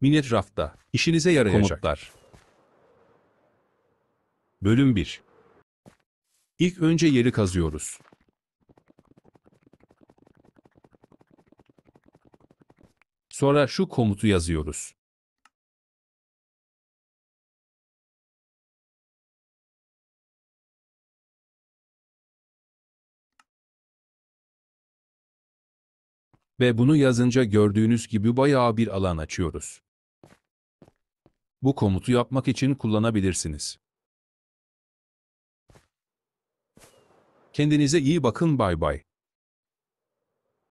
Millet Rafta. işinize yarayacak. Bölüm 1 İlk önce yeri kazıyoruz. Sonra şu komutu yazıyoruz. Ve bunu yazınca gördüğünüz gibi bayağı bir alan açıyoruz. Bu komutu yapmak için kullanabilirsiniz. Kendinize iyi bakın bay bay.